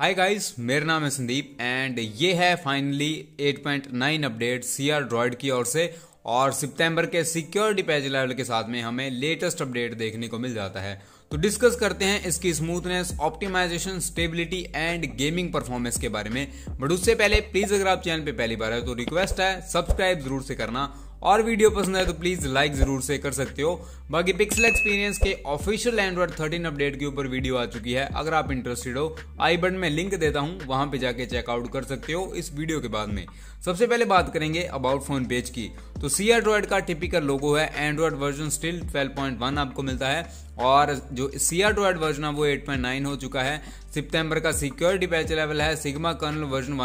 hi guys मेरा नाम है संदीप एंड ये है फाइनली 8.9 अपडेट सीआर ड्रॉइड की ओर से और सितंबर के सिक्योरिटी पैच लेवल के साथ में हमें लेटेस्ट अपडेट देखने को मिल जाता है तो डिस्कस करते हैं इसकी smoothness optimisation stability and gaming performance के बारे में बट उससे पहले प्लीज अगर आप चैनल पे पहली बार तो है तो रिक्वेस्ट है सब्सक्राइब जरूर से करना और वीडियो पसंद आए तो प्लीज लाइक जरूर से कर सकते हो बाकी पिक्सल एक्सपीरियंस के ऑफिशियल एंड्रॉइड थर्टीन अपडेट के ऊपर वीडियो आ चुकी है अगर आप इंटरेस्टेड हो आई बटन में लिंक देता हूं वहां पे जाके चेकआउट कर सकते हो इस वीडियो के बाद में सबसे पहले बात करेंगे अबाउट फोन पेज की तो सी एंड्रॉइड का टिपिकल लोगो है एंड्रॉइड वर्जन स्टिल ट्वेल्व आपको मिलता है और जो सी आर टू वर्जन है वो 8.9 हो चुका है सितंबर का सिक्योरिटी पैच लेवल है सिग्मा कर्नल वर्जन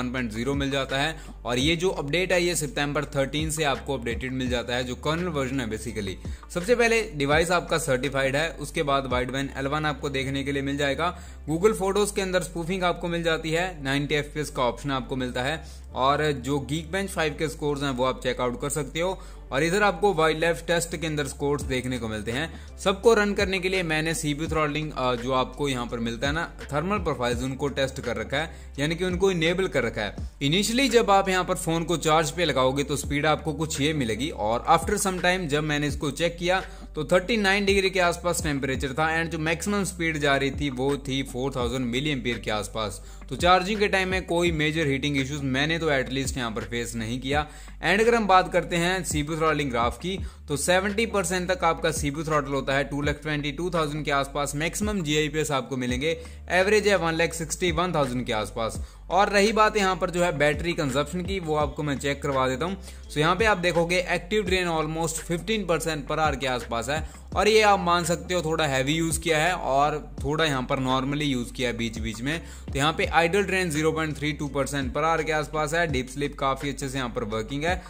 1.0 मिल जाता है और ये जो अपडेट है ये सितंबर 13 से आपको अपडेटेड मिल जाता है जो कर्नल वर्जन है बेसिकली सबसे पहले डिवाइस आपका सर्टिफाइड है उसके बाद वाइड वैन एलवन आपको देखने के लिए मिल जाएगा गूगल फोटोज के अंदर स्पूफिंग आपको मिल जाती है नाइनटी एफ का ऑप्शन आपको मिलता है और जो गीक बेंच फाइव के स्कोर्स हैं वो आप चेकआउट कर सकते हो और इधर आपको वाइल्ड लाइफ टेस्ट के अंदर स्कोर्स देखने को मिलते हैं सबको रन करने के लिए मैंने सीबी थ्रॉलिंग जो आपको यहाँ पर मिलता है ना थर्मल प्रोफाइल्स उनको टेस्ट कर रखा है यानी कि उनको इनेबल कर रखा है इनिशियली जब आप यहाँ पर फोन को चार्ज पे लगाओगे तो स्पीड आपको कुछ ये मिलेगी और आफ्टर सम टाइम जब मैंने इसको चेक किया तो 39 डिग्री के आसपास टेम्परेचर था एंड जो मैक्सिमम स्पीड जा रही थी वो थी 4000 मिलियन के आसपास तो चार्जिंग के टाइम में कोई मेजर हीटिंग इश्यूज मैंने तो तो एटलीस्ट यहाँ पर फेस नहीं किया एंड अगर हम बात करते हैं सीबी थ्रॉटलिंग ग्राफ की तो 70 परसेंट तक आपका सीबी थ्रॉटल होता है two lakh twenty two thousand के आसपास मैक्सिमम जीआईपीएस आपको मिलेंगे एवरेज है one lakh sixty one thousand के आसपास और रही बात यहाँ पर जो है बैटरी कंजप्शन की वो आपको मैं चेक करवा देता हूँ सो यहाँ पे आप देखोगे active drain almost 15 percent per hour के आसपास है और ये आप मान सकते हो थोड़ा हैवी यूज़ किया है और थोड़ा यहाँ पर नॉर्मली यूज़ किया है बीच बीच में तो यहाँ पे idle drain zero percent per hour के आसपास है डीप स्लिप काफ़ी अच्छे से यहाँ पर वर्किंग है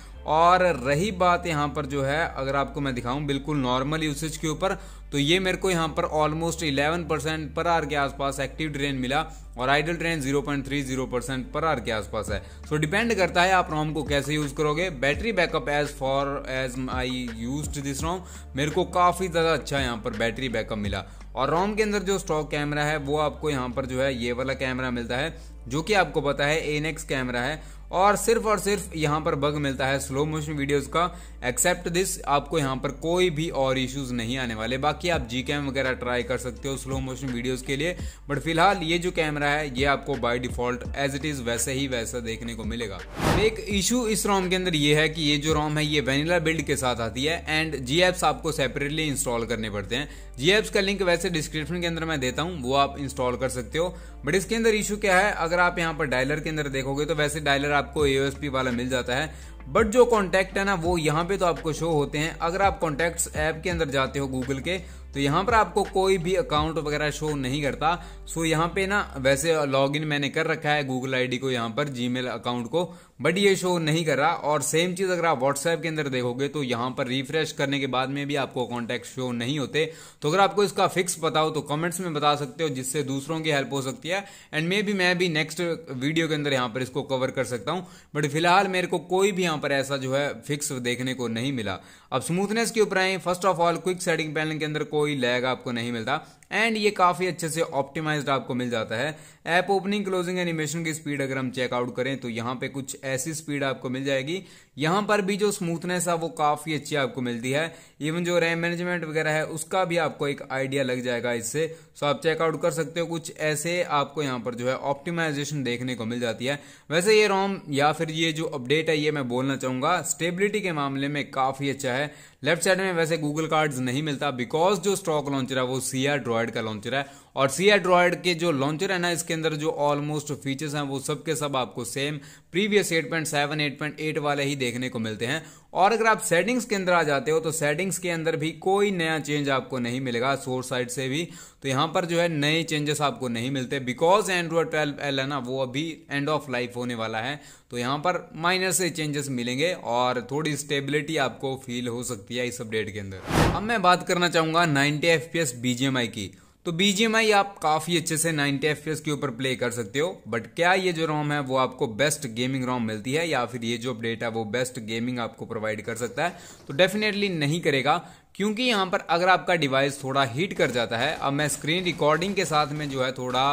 और रही बात यहाँ पर जो है अगर आपको मैं दिखाऊं बिल्कुल नॉर्मल यूसेज के ऊपर तो ये मेरे को यहाँ पर ऑलमोस्ट 11 परसेंट पर आर के आसपास एक्टिव ट्रेन मिला और idle drain 0.30 percent per hour के आसपास है सो so, डिपेंड करता है आप रोम को कैसे यूज करोगे battery backup as for as I use this ROM मेरे को काफ़ी ज़्यादा अच्छा यहाँ पर बैटरी बैकअप मिला और रोम के अंदर जो स्टॉक कैमरा है वो आपको यहाँ पर जो है ये वाला कैमरा मिलता है जो कि आपको पता है एनएक्स कैमरा है और सिर्फ और सिर्फ यहाँ पर बग मिलता है स्लो मोशन वीडियोस का एक्सेप्ट दिस आपको यहाँ पर कोई भी और इश्यूज नहीं आने वाले बाकी बाकी आप जी कैम वगैरह ट्राई कर सकते हो स्लो मोशन वीडियोस के लिए बट फिलहाल ये जो कैमरा है ये आपको by default as it is वैसे ही वैसा देखने को मिलेगा एक इशू इस रोम के अंदर ये है कि ये जो रोम है ये वेनिला बिल्ड के साथ आती है एंड जी एप्स आपको सेपरेटली इंस्टॉल करने पड़ते हैं जी एप्स का लिंक वैसे डिस्क्रिप्शन के अंदर मैं देता हूँ वो आप इंस्टॉल कर सकते हो बट इसके अंदर इशू क्या है अगर आप यहाँ पर डायलर के अंदर देखोगे तो वैसे डायलर आपको एओ वाला मिल जाता है बट जो कॉन्टैक्ट है ना वो यहाँ पे तो आपको शो होते हैं अगर आप कॉन्टेक्ट ऐप के अंदर जाते हो गूगल के तो यहाँ पर आपको कोई भी अकाउंट वगैरह शो नहीं करता सो यहाँ पे ना वैसे लॉगिन मैंने कर रखा है गूगल आईडी को यहाँ पर जीमेल अकाउंट को बट ये शो नहीं कर रहा और सेम चीज़ अगर आप व्हाट्सएप के अंदर देखोगे तो यहाँ पर रिफ्रेश करने के बाद में भी आपको कॉन्टेक्ट शो नहीं होते तो अगर आपको इसका फिक्स पता हो तो कमेंट्स में बता सकते हो जिससे दूसरों की हेल्प हो सकती है एंड मे बी मैं भी नेक्स्ट वीडियो के अंदर यहाँ पर इसको कवर कर सकता हूँ बट फिलहाल मेरे को कोई भी यहाँ पर ऐसा जो है फिक्स देखने को नहीं मिला अब स्मूथनेस के ऊपर आए first of all quick setting panel के अंदर कोई कोई लैग आपको नहीं मिलता एंड ये काफ़ी अच्छे से ऑप्टिमाइज्ड आपको मिल जाता है ऐप ओपनिंग क्लोजिंग एनिमेशन की स्पीड अगर हम चेकआउट करें तो यहाँ पे कुछ ऐसी स्पीड आपको मिल जाएगी यहां पर भी जो स्मूथनेस है वो काफ़ी अच्छी आपको मिलती है इवन जो रैम मैनेजमेंट वगैरह है उसका भी आपको एक आइडिया लग जाएगा इससे सो आप चेकआउट कर सकते हो कुछ ऐसे आपको यहाँ पर जो है ऑप्टिमाइजेशन देखने को मिल जाती है वैसे ये रोम या फिर ये जो अपडेट है ये मैं बोलना चाहूंगा स्टेबिलिटी के मामले में काफ़ी अच्छा है लेफ्ट साइड में वैसे गूगल कार्ड नहीं मिलता बिकॉज जो स्टॉक लॉन्चर है वो सीआर एंड्रॉयड का लॉन्चर है और सी एड्रॉयड के जो लॉन्चर है ना इसके अंदर जो ऑलमोस्ट फीचर्स हैं वो सब के सब आपको सेम प्रीवियस 8.7 8.8 वाले ही देखने को मिलते हैं और अगर आप सेटिंग्स के अंदर आ जाते हो तो सेटिंग्स के अंदर भी कोई नया चेंज आपको नहीं मिलेगा सोर्स साइड से भी तो यहाँ पर जो है नए चेंजेस आपको नहीं मिलते बिकॉज एंड्रॉयड ट्वेल्व एल है ना वो अभी एंड ऑफ लाइफ होने वाला है तो यहाँ पर माइनर से चेंजेस मिलेंगे और थोड़ी स्टेबिलिटी आपको फील हो सकती है इस अपडेट के अंदर अब मैं बात करना चाहूंगा ninety F P S BGMI की तो बीजीएमआई आप काफी अच्छे से 90 एफ के ऊपर प्ले कर सकते हो बट क्या ये जो रोम है वो आपको बेस्ट गेमिंग रोम मिलती है या फिर ये जो अपडेट है वो बेस्ट गेमिंग आपको प्रोवाइड कर सकता है तो डेफिनेटली नहीं करेगा क्योंकि यहां पर अगर आपका डिवाइस थोड़ा हीट कर जाता है अब मैं स्क्रीन रिकॉर्डिंग के साथ में जो है थोड़ा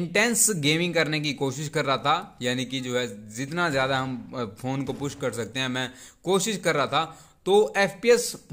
इंटेंस गेमिंग करने की कोशिश कर रहा था यानी कि जो है जितना ज़्यादा हम फ़ोन को पुश कर सकते हैं मैं कोशिश कर रहा था तो एफ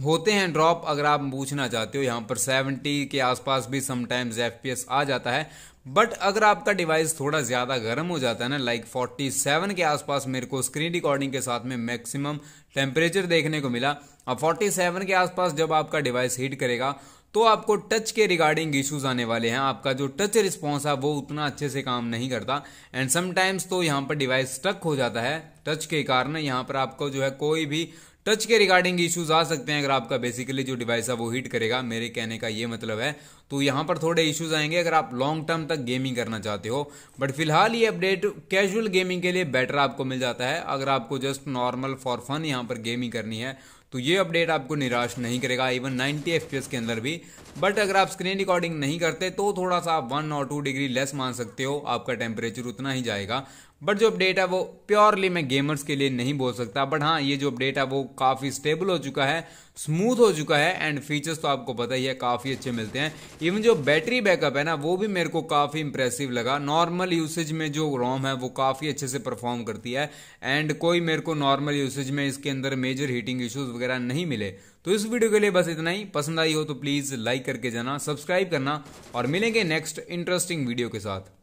होते हैं ड्रॉप अगर आप पूछना चाहते हो यहाँ पर 70 के आसपास भी समटाइम्स एफ आ जाता है बट अगर आपका डिवाइस थोड़ा ज़्यादा गर्म हो जाता है ना लाइक 47 के आसपास मेरे को स्क्रीन रिकॉर्डिंग के साथ में मैक्सिमम टेम्परेचर देखने को मिला अब 47 के आसपास जब आपका डिवाइस हीट करेगा तो आपको टच के रिगार्डिंग इश्यूज आने वाले हैं आपका जो टच रिस्पॉन्स है वो उतना अच्छे से काम नहीं करता एंड समटाइम्स तो यहाँ पर डिवाइस स्टक हो जाता है टच के कारण यहाँ पर आपको जो है कोई भी टच के रिगार्डिंग इश्यूज आ सकते हैं अगर आपका बेसिकली जो डिवाइस है वो हीट करेगा मेरे कहने का ये मतलब है तो यहां पर थोड़े इश्यूज आएंगे अगर आप लॉन्ग टर्म तक गेमिंग करना चाहते हो बट फिलहाल ये अपडेट कैजुअल गेमिंग के लिए बेटर आपको मिल जाता है अगर आपको जस्ट नॉर्मल फॉर फन यहाँ पर गेमिंग करनी है तो ये अपडेट आपको निराश नहीं करेगा इवन 90 एफ के अंदर भी बट अगर आप स्क्रीन रिकॉर्डिंग नहीं करते तो थोड़ा सा आप वन और टू डिग्री लेस मान सकते हो आपका टेम्परेचर उतना ही जाएगा बट जो अपडेट है वो प्योरली मैं गेमर्स के लिए नहीं बोल सकता बट हाँ ये जो अपडेट है वो काफ़ी स्टेबल हो चुका है स्मूथ हो चुका है एंड फीचर्स तो आपको पता ही है काफ़ी अच्छे मिलते हैं इवन जो बैटरी बैकअप है ना वो भी मेरे को काफ़ी इंप्रेसिव लगा नॉर्मल यूसेज में जो रोम है वो काफ़ी अच्छे से परफॉर्म करती है एंड कोई मेरे को नॉर्मल यूसेज में इसके अंदर मेजर हीटिंग इश्यूज वगैरह नहीं मिले तो इस वीडियो के लिए बस इतना ही पसंद आई हो तो प्लीज़ लाइक करके जाना सब्सक्राइब करना और मिलेंगे नेक्स्ट इंटरेस्टिंग वीडियो के साथ